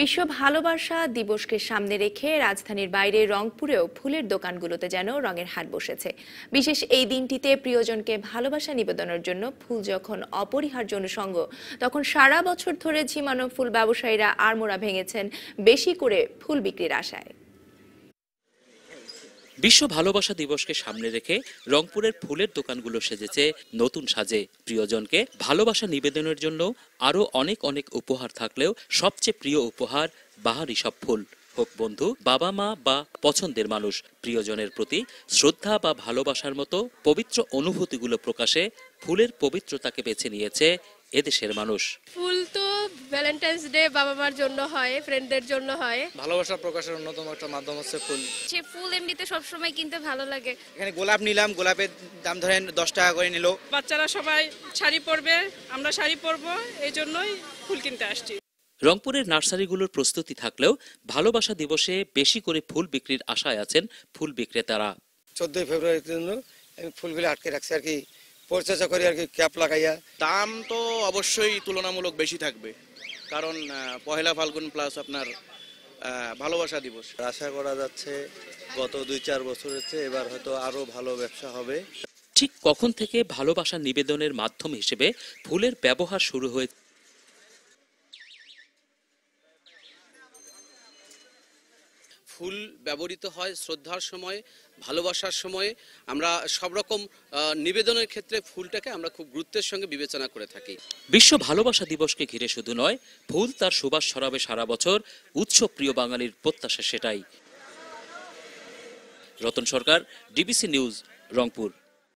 বিশ্ব ভালোবাসা দিবসকে সামনে রেখে রাজধানীর বাইরে রংপুরেও ফুলের দোকানগুলোতে যেন রঙের হাট বসেছে বিশেষ এই দিনটিতে প্রিয়জনকে ভালোবাসা নিবেদনের জন্য ফুল যখন অপরিহার্য অনুষঙ্গ তখন সারা বছর ধরে ঝিমানো ফুল ব্যবসায়ীরা আড়মোড়া ভেঙেছেন বেশি করে ফুল বিক্রির আশায় বিশ্ব ভালোবাসা দিবসকে সামনে রেখে রংপুরের ফুলের দোকানগুলো সেজেছে নতুন সাজে প্রিয়জনকে ভালোবাসা নিবেদনের জন্য আরও অনেক অনেক উপহার থাকলেও সবচেয়ে প্রিয় উপহার বাহারি সব ফুল হোক বন্ধু বাবা মা বা পছন্দের মানুষ প্রিয়জনের প্রতি শ্রদ্ধা বা ভালোবাসার মতো পবিত্র অনুভূতিগুলো প্রকাশে ফুলের পবিত্রতাকে বেছে নিয়েছে এদেশের মানুষ ফুল তো ভ্যালেন্টাইন্স ডে বাবা মার জন্য হয় ফ্রেন্ডদের জন্য হয় ভালোবাসা প্রকাশের অন্যতম একটা মাধ্যম হচ্ছে ফুল সে ফুল এমনিতে সবসময় কিনতে ভালো লাগে এখানে গোলাপ নিলাম গোলাপের দাম ধরেন দশ টাকা করে নিল বাচ্চারা সবাই শাড়ি পরবে আমরা শাড়ি পরবো এই জন্যই ফুল কিনতে আসছি রংপুরের নার্সারিগুলোর প্রস্তুতি থাকলেও ভালোবাসা দিবসে বেশি করে ফুল বিক্রির আশায় আছেন ফুল বিক্রেতারা চোদ্দই ফেব্রুয়ারির জন্য আমি ফুলগুলো আটকে রাখছি আর কি পরিচর্যা করি আর কি ক্যাপ লাগাইয়া দাম তো অবশ্যই তুলনামূলক বেশি থাকবে কারণ পহেলা ফাল্গুন প্লাস আপনার ভালোবাসা দিবস আশা করা যাচ্ছে গত দুই চার বছরের চেয়ে এবার হয়তো আরও ভালো ব্যবসা হবে ঠিক কখন থেকে ভালোবাসা নিবেদনের মাধ্যম হিসেবে ফুলের ব্যবহার শুরু হয়েছে ফুল ব্যবহৃত হয় শ্রদ্ধার সময়ে ভালোবাসার সময়ে আমরা সব রকম নিবেদনের ক্ষেত্রে ফুলটাকে আমরা খুব গুরুত্বের সঙ্গে বিবেচনা করে থাকি বিশ্ব ভালোবাসা দিবসকে ঘিরে শুধু নয় ফুল তার সুবাস ছড়াবে সারা বছর উৎসব প্রিয় বাঙালির প্রত্যাশা সেটাই রতন সরকার ডিবিসি নিউজ রংপুর